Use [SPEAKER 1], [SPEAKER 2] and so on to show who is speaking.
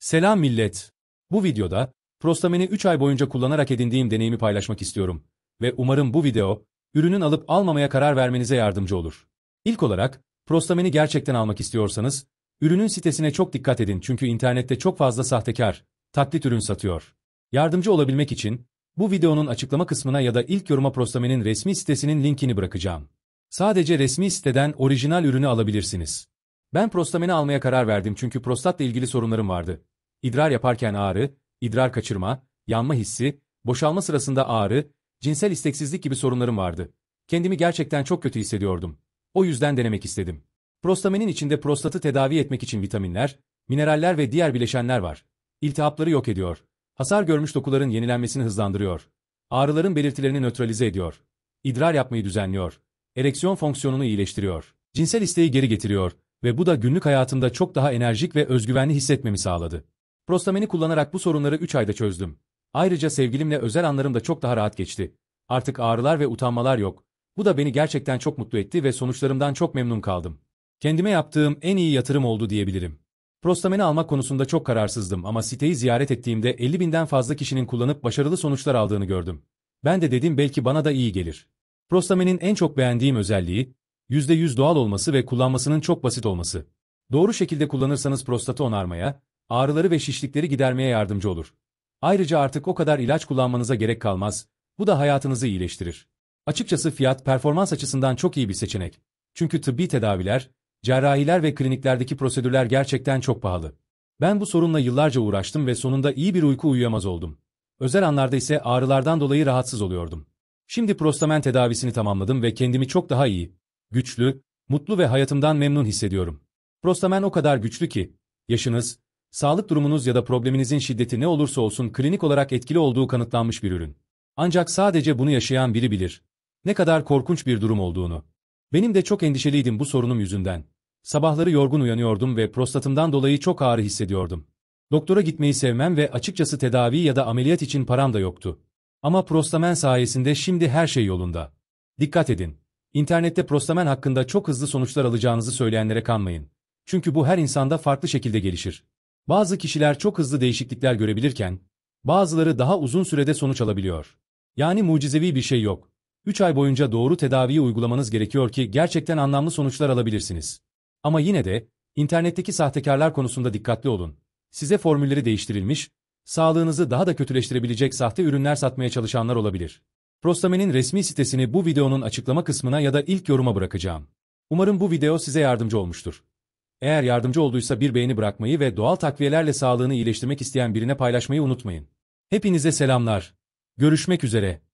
[SPEAKER 1] Selam millet. Bu videoda Prostameni 3 ay boyunca kullanarak edindiğim deneyimi paylaşmak istiyorum ve umarım bu video ürünün alıp almamaya karar vermenize yardımcı olur. İlk olarak Prostameni gerçekten almak istiyorsanız ürünün sitesine çok dikkat edin çünkü internette çok fazla sahtekar, taklit ürün satıyor. Yardımcı olabilmek için bu videonun açıklama kısmına ya da ilk yoruma Prostamen'in resmi sitesinin linkini bırakacağım. Sadece resmi siteden orijinal ürünü alabilirsiniz. Ben prostamini almaya karar verdim çünkü prostatla ilgili sorunlarım vardı. İdrar yaparken ağrı, idrar kaçırma, yanma hissi, boşalma sırasında ağrı, cinsel isteksizlik gibi sorunlarım vardı. Kendimi gerçekten çok kötü hissediyordum. O yüzden denemek istedim. Prostaminin içinde prostatı tedavi etmek için vitaminler, mineraller ve diğer bileşenler var. İltihapları yok ediyor. Hasar görmüş dokuların yenilenmesini hızlandırıyor. Ağrıların belirtilerini nötralize ediyor. İdrar yapmayı düzenliyor. Ereksiyon fonksiyonunu iyileştiriyor. Cinsel isteği geri getiriyor ve bu da günlük hayatımda çok daha enerjik ve özgüvenli hissetmemi sağladı. Prostameni kullanarak bu sorunları 3 ayda çözdüm. Ayrıca sevgilimle özel anlarım da çok daha rahat geçti. Artık ağrılar ve utanmalar yok. Bu da beni gerçekten çok mutlu etti ve sonuçlarımdan çok memnun kaldım. Kendime yaptığım en iyi yatırım oldu diyebilirim. Prostameni almak konusunda çok kararsızdım ama siteyi ziyaret ettiğimde 50 binden fazla kişinin kullanıp başarılı sonuçlar aldığını gördüm. Ben de dedim belki bana da iyi gelir. Prostamenin en çok beğendiğim özelliği, %100 doğal olması ve kullanmasının çok basit olması. Doğru şekilde kullanırsanız prostatı onarmaya, ağrıları ve şişlikleri gidermeye yardımcı olur. Ayrıca artık o kadar ilaç kullanmanıza gerek kalmaz, bu da hayatınızı iyileştirir. Açıkçası fiyat performans açısından çok iyi bir seçenek. Çünkü tıbbi tedaviler, cerrahiler ve kliniklerdeki prosedürler gerçekten çok pahalı. Ben bu sorunla yıllarca uğraştım ve sonunda iyi bir uyku uyuyamaz oldum. Özel anlarda ise ağrılardan dolayı rahatsız oluyordum. Şimdi prostamen tedavisini tamamladım ve kendimi çok daha iyi, güçlü, mutlu ve hayatımdan memnun hissediyorum. Prostamen o kadar güçlü ki, yaşınız, sağlık durumunuz ya da probleminizin şiddeti ne olursa olsun klinik olarak etkili olduğu kanıtlanmış bir ürün. Ancak sadece bunu yaşayan biri bilir. Ne kadar korkunç bir durum olduğunu. Benim de çok endişeliydim bu sorunum yüzünden. Sabahları yorgun uyanıyordum ve prostatımdan dolayı çok ağrı hissediyordum. Doktora gitmeyi sevmem ve açıkçası tedavi ya da ameliyat için param da yoktu. Ama prostamen sayesinde şimdi her şey yolunda. Dikkat edin. İnternette prostamen hakkında çok hızlı sonuçlar alacağınızı söyleyenlere kanmayın. Çünkü bu her insanda farklı şekilde gelişir. Bazı kişiler çok hızlı değişiklikler görebilirken, bazıları daha uzun sürede sonuç alabiliyor. Yani mucizevi bir şey yok. 3 ay boyunca doğru tedaviyi uygulamanız gerekiyor ki gerçekten anlamlı sonuçlar alabilirsiniz. Ama yine de, internetteki sahtekarlar konusunda dikkatli olun. Size formülleri değiştirilmiş, sağlığınızı daha da kötüleştirebilecek sahte ürünler satmaya çalışanlar olabilir. Prostame'nin resmi sitesini bu videonun açıklama kısmına ya da ilk yoruma bırakacağım. Umarım bu video size yardımcı olmuştur. Eğer yardımcı olduysa bir beğeni bırakmayı ve doğal takviyelerle sağlığını iyileştirmek isteyen birine paylaşmayı unutmayın. Hepinize selamlar. Görüşmek üzere.